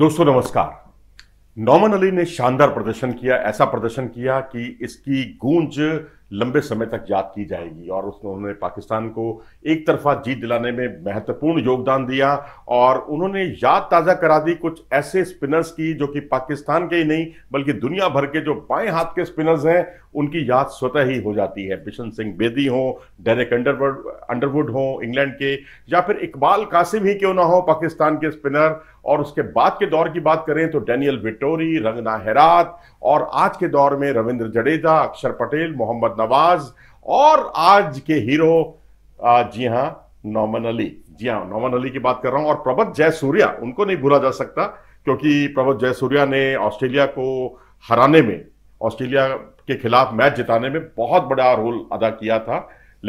दोस्तों नमस्कार नॉमन अली ने शानदार प्रदर्शन किया ऐसा प्रदर्शन किया कि इसकी गूंज लंबे समय तक याद की जाएगी और उसने उन्होंने पाकिस्तान को एक तरफा जीत दिलाने में महत्वपूर्ण योगदान दिया और उन्होंने याद ताज़ा करा दी कुछ ऐसे स्पिनर्स की जो कि पाकिस्तान के ही नहीं बल्कि दुनिया भर के जो बाएं हाथ के स्पिनर्स हैं उनकी याद स्वतः ही हो जाती है बिशन सिंह बेदी हों डेरेक अंडरवुड अंडरवुड हों इंग्लैंड के या फिर इकबाल कासिम ही क्यों ना हो पाकिस्तान के स्पिनर और उसके बाद के दौर की बात करें तो डैनियल विटोरी रंगना हैरात और आज के दौर में रविंद्र जडेजा अक्षर पटेल मोहम्मद नवाज और आज के हीरो जी हाँ नॉमन अली जी हाँ नॉमन अली की बात कर रहा हूं और प्रबत जयसूर्या उनको नहीं भूला जा सकता क्योंकि प्रबत जयसूर्या ने ऑस्ट्रेलिया को हराने में ऑस्ट्रेलिया के खिलाफ मैच जिताने में बहुत बड़ा रोल अदा किया था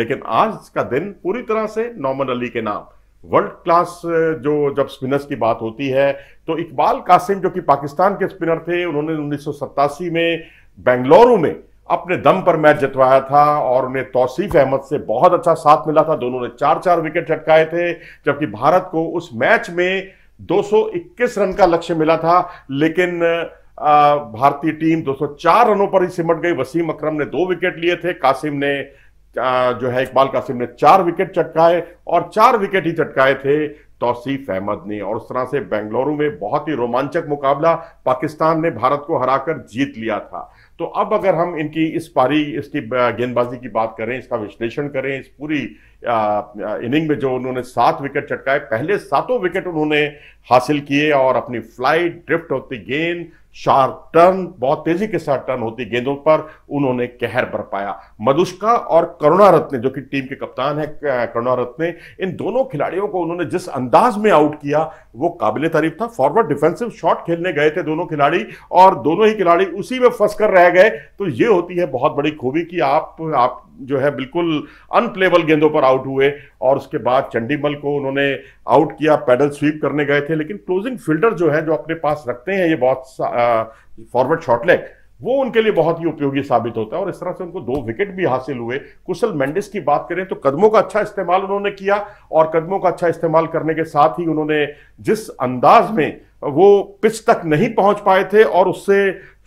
लेकिन आज का दिन पूरी तरह से नॉमन अली के नाम वर्ल्ड क्लास जो जब स्पिनर्स की बात होती है तो इकबाल कासिम जो कि पाकिस्तान के स्पिनर थे उन्होंने उन्नीस में बेंगलुरु में अपने दम पर मैच जितवाया था और उन्हें तौसीफ अहमद से बहुत अच्छा साथ मिला था दोनों ने चार चार विकेट झटकाए थे जबकि भारत को उस मैच में 221 रन का लक्ष्य मिला था लेकिन भारतीय टीम 204 रनों पर ही सिमट गई वसीम अकरम ने दो विकेट लिए थे कासिम ने जो है इकबाल कासिम ने चार विकेट चटकाए और चार विकेट ही चटकाए थे तौसीफ अहमद ने और उस तरह से बेंगलुरु में बहुत ही रोमांचक मुकाबला पाकिस्तान ने भारत को हराकर जीत लिया था तो अब अगर हम इनकी इस पारी इसकी गेंदबाजी की बात करें इसका विश्लेषण करें इस पूरी इनिंग में जो उन्होंने सात विकेट चटकाए पहले सातों विकेट उन्होंने हासिल किए और अपनी फ्लाइट ड्रिफ्ट होती गेंद शार्प टर्न बहुत तेजी के साथ टर्न होती गेंदों पर उन्होंने कहर बरपाया मधुष्का और करुणा रत्न जो कि टीम के कप्तान है करुणा इन दोनों खिलाड़ियों को उन्होंने जिस अंदाज में आउट किया वो काबिल तारीफ था फॉरवर्ड डिफेंसिव शॉट खेलने गए थे दोनों खिलाड़ी और दोनों ही खिलाड़ी उसी में फंस कर रह गए तो ये होती है बहुत बड़ी खूबी कि आप आप जो है बिल्कुल अनप्लेबल गेंदों पर आउट हुए और उसके बाद चंडीमल को उन्होंने आउट किया पैडल स्वीप करने गए थे लेकिन क्लोजिंग फील्डर जो है जो अपने पास रखते हैं ये बहुत फॉरवर्ड शॉर्ट लेग वो उनके लिए बहुत ही उपयोगी साबित होता है और इस तरह से उनको दो विकेट भी हासिल हुए कुशल मेंडिस की बात करें तो कदमों का अच्छा इस्तेमाल उन्होंने किया और कदमों का अच्छा इस्तेमाल करने के साथ ही उन्होंने जिस अंदाज में वो पिच तक नहीं पहुंच पाए थे और उससे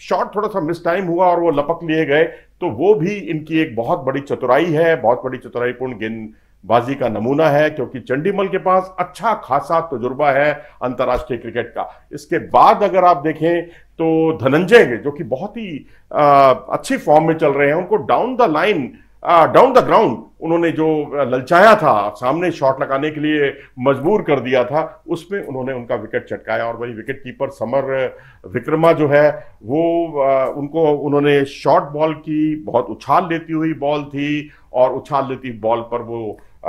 शॉट थोड़ा सा मिस टाइम हुआ और वो लपक लिए गए तो वो भी इनकी एक बहुत बड़ी चतुराई है बहुत बड़ी चतुराईपूर्ण गेंदबाजी का नमूना है क्योंकि चंडीमल के पास अच्छा खासा तजुर्बा है अंतर्राष्ट्रीय क्रिकेट का इसके बाद अगर आप देखें तो धनंजय जो कि बहुत ही आ, अच्छी फॉर्म में चल रहे हैं उनको down the line down the ground उन्होंने जो ललचाया था सामने शॉट लगाने के लिए मजबूर कर दिया था उसमें उन्होंने उनका विकेट चटकाया और वही विकेट कीपर समर विक्रमा जो है वो उनको उन्होंने शॉर्ट बॉल की बहुत उछाल लेती हुई बॉल थी और उछाल लेती बॉल पर वो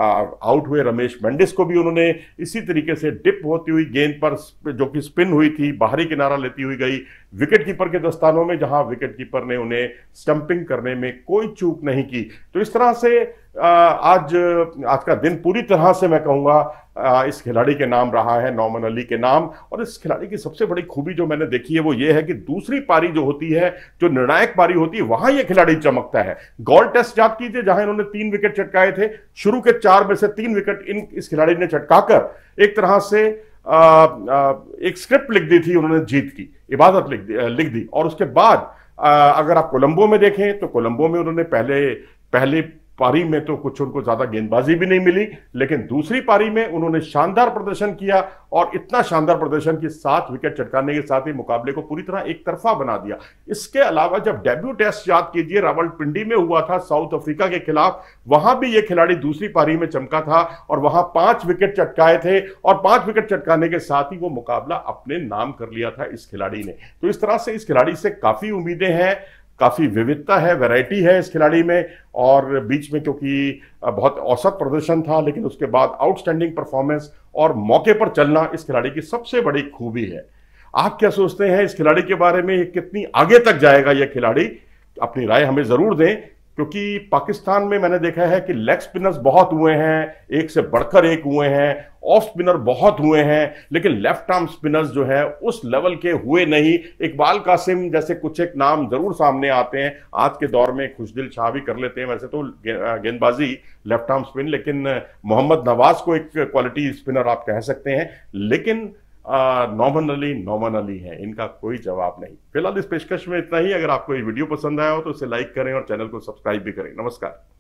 आउट हुए रमेश मेंडिस को भी उन्होंने इसी तरीके से डिप होती हुई गेंद पर जो कि स्पिन हुई थी बाहरी किनारा लेती हुई गई विकेट कीपर के दस्तानों में जहां विकेट कीपर ने उन्हें स्टंपिंग करने में कोई चूक नहीं की तो इस तरह से आज आज का दिन पूरी तरह से मैं कहूँगा इस खिलाड़ी के नाम रहा है नौमन अली के नाम और इस खिलाड़ी की सबसे बड़ी खूबी जो मैंने देखी है वो ये है कि दूसरी पारी जो होती है जो निर्णायक पारी होती है वहां ये खिलाड़ी चमकता है गोल टेस्ट याद कीजिए जहां इन्होंने तीन विकेट चटकाए थे शुरू के चार में से तीन विकेट इन इस खिलाड़ी ने चटकाकर एक तरह से आ, आ, एक स्क्रिप्ट लिख दी थी उन्होंने जीत की इबादत लिख दी लिख दी और उसके बाद आ, अगर आप कोलंबो में देखें तो कोलंबो में उन्होंने पहले पहले पारी में तो कुछ उनको ज्यादा गेंदबाजी भी नहीं मिली लेकिन दूसरी पारी में उन्होंने शानदार प्रदर्शन किया और इतना शानदार प्रदर्शन कि सात विकेट चटकाने के साथ ही मुकाबले को पूरी तरह एक तरफा बना दिया इसके अलावा जब डेब्यू टेस्ट याद कीजिए रावल पिंडी में हुआ था साउथ अफ्रीका के खिलाफ वहां भी ये खिलाड़ी दूसरी पारी में चमका था और वहां पांच विकेट चटकाए थे और पांच विकेट चटकाने के साथ ही वो मुकाबला अपने नाम कर लिया था इस खिलाड़ी ने तो इस तरह से इस खिलाड़ी से काफी उम्मीदें हैं काफ़ी विविधता है वैरायटी है इस खिलाड़ी में और बीच में क्योंकि बहुत औसत प्रदर्शन था लेकिन उसके बाद आउटस्टैंडिंग परफॉर्मेंस और मौके पर चलना इस खिलाड़ी की सबसे बड़ी खूबी है आप क्या सोचते हैं इस खिलाड़ी के बारे में ये कितनी आगे तक जाएगा यह खिलाड़ी अपनी राय हमें ज़रूर दें क्योंकि पाकिस्तान में मैंने देखा है कि लेग स्पिनर्स बहुत हुए हैं एक से बढ़कर एक हुए हैं ऑफ स्पिनर बहुत हुए हैं लेकिन लेफ्ट आर्म स्पिनर्स जो है उस लेवल के हुए नहीं इकबाल कासिम जैसे कुछ एक नाम जरूर सामने आते हैं आज के दौर में खुशदिल शाह भी कर लेते हैं वैसे तो गेंदबाजी लेफ्ट आर्म स्पिन लेकिन मोहम्मद नवाज को एक क्वालिटी स्पिनर आप कह सकते हैं लेकिन नॉर्मनली नॉर्मनली है इनका कोई जवाब नहीं फिलहाल इस पेशकश में इतना ही अगर आपको ये वीडियो पसंद आया हो तो इसे लाइक करें और चैनल को सब्सक्राइब भी करें नमस्कार